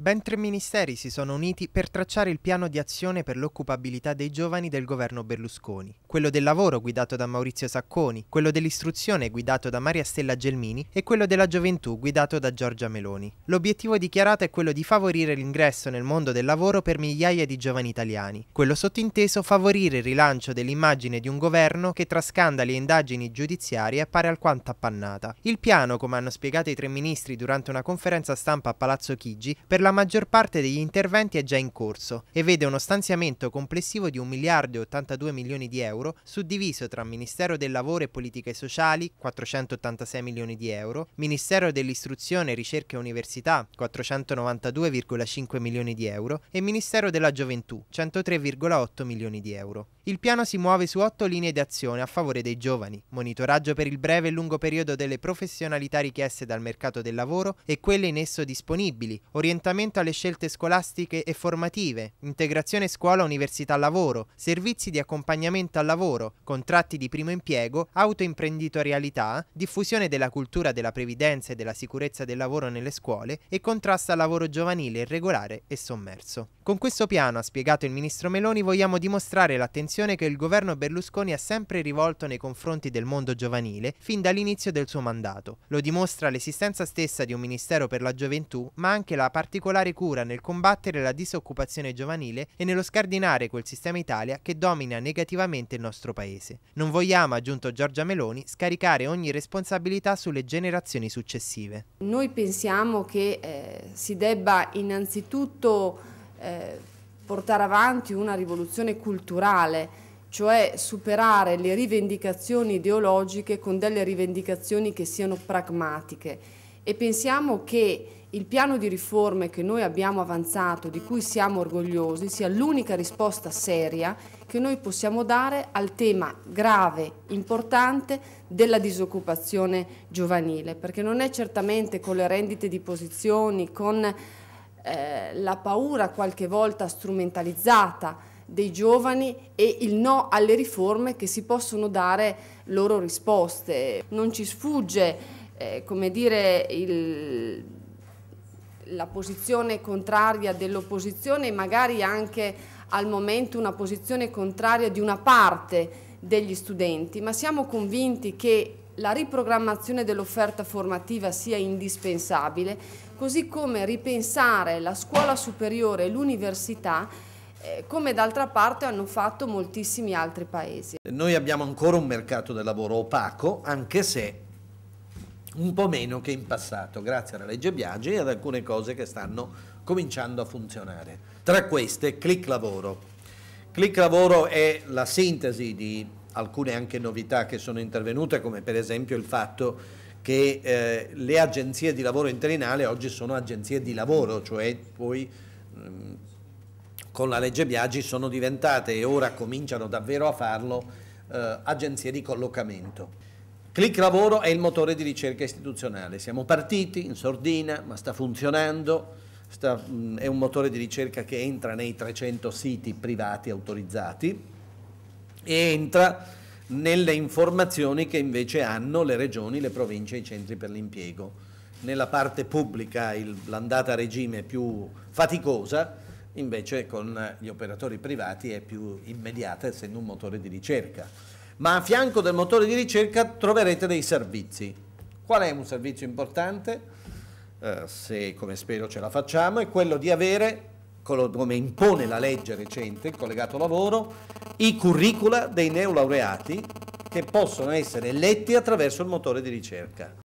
Ben tre ministeri si sono uniti per tracciare il piano di azione per l'occupabilità dei giovani del governo Berlusconi, quello del lavoro guidato da Maurizio Sacconi, quello dell'istruzione guidato da Maria Stella Gelmini e quello della gioventù guidato da Giorgia Meloni. L'obiettivo dichiarato è quello di favorire l'ingresso nel mondo del lavoro per migliaia di giovani italiani. Quello sottinteso favorire il rilancio dell'immagine di un governo che tra scandali e indagini giudiziarie appare alquanto appannata. Il piano, come hanno spiegato i tre ministri durante una conferenza stampa a Palazzo Chigi, per la maggior parte degli interventi è già in corso e vede uno stanziamento complessivo di 1 miliardo e 82 milioni di euro euro, suddiviso tra Ministero del Lavoro e Politiche Sociali 486 milioni di euro, Ministero dell'Istruzione, Ricerca e Università 492,5 milioni di euro e Ministero della Gioventù 103,8 milioni di euro. Il piano si muove su otto linee d'azione a favore dei giovani, monitoraggio per il breve e lungo periodo delle professionalità richieste dal mercato del lavoro e quelle in esso disponibili, orientamento alle scelte scolastiche e formative, integrazione scuola-università-lavoro, servizi di accompagnamento al lavoro, contratti di primo impiego, autoimprenditorialità, diffusione della cultura della previdenza e della sicurezza del lavoro nelle scuole e contrasto al lavoro giovanile irregolare e sommerso. Con questo piano, ha spiegato il ministro Meloni, vogliamo dimostrare l'attenzione attenzione che il governo Berlusconi ha sempre rivolto nei confronti del mondo giovanile fin dall'inizio del suo mandato. Lo dimostra l'esistenza stessa di un Ministero per la Gioventù, ma anche la particolare cura nel combattere la disoccupazione giovanile e nello scardinare quel sistema Italia che domina negativamente il nostro paese. Non vogliamo, ha aggiunto Giorgia Meloni, scaricare ogni responsabilità sulle generazioni successive. Noi pensiamo che eh, si debba innanzitutto eh, portare avanti una rivoluzione culturale, cioè superare le rivendicazioni ideologiche con delle rivendicazioni che siano pragmatiche. E pensiamo che il piano di riforme che noi abbiamo avanzato, di cui siamo orgogliosi, sia l'unica risposta seria che noi possiamo dare al tema grave, importante della disoccupazione giovanile, perché non è certamente con le rendite di posizioni, con eh, la paura qualche volta strumentalizzata dei giovani e il no alle riforme che si possono dare loro risposte. Non ci sfugge eh, come dire, il, la posizione contraria dell'opposizione e magari anche al momento una posizione contraria di una parte degli studenti, ma siamo convinti che la riprogrammazione dell'offerta formativa sia indispensabile, così come ripensare la scuola superiore e l'università eh, come d'altra parte hanno fatto moltissimi altri paesi. Noi abbiamo ancora un mercato del lavoro opaco, anche se un po' meno che in passato, grazie alla legge Biagi e ad alcune cose che stanno cominciando a funzionare. Tra queste, Click Lavoro. Click Lavoro è la sintesi di alcune anche novità che sono intervenute, come per esempio il fatto che eh, le agenzie di lavoro interinale oggi sono agenzie di lavoro, cioè poi mh, con la legge Biagi sono diventate e ora cominciano davvero a farlo eh, agenzie di collocamento. Click Lavoro è il motore di ricerca istituzionale, siamo partiti in sordina ma sta funzionando, sta, mh, è un motore di ricerca che entra nei 300 siti privati autorizzati entra nelle informazioni che invece hanno le regioni, le province e i centri per l'impiego. Nella parte pubblica l'andata a regime è più faticosa, invece con gli operatori privati è più immediata essendo un motore di ricerca. Ma a fianco del motore di ricerca troverete dei servizi. Qual è un servizio importante? Eh, se come spero ce la facciamo, è quello di avere, come impone la legge recente, il collegato lavoro, i curricula dei neolaureati che possono essere letti attraverso il motore di ricerca.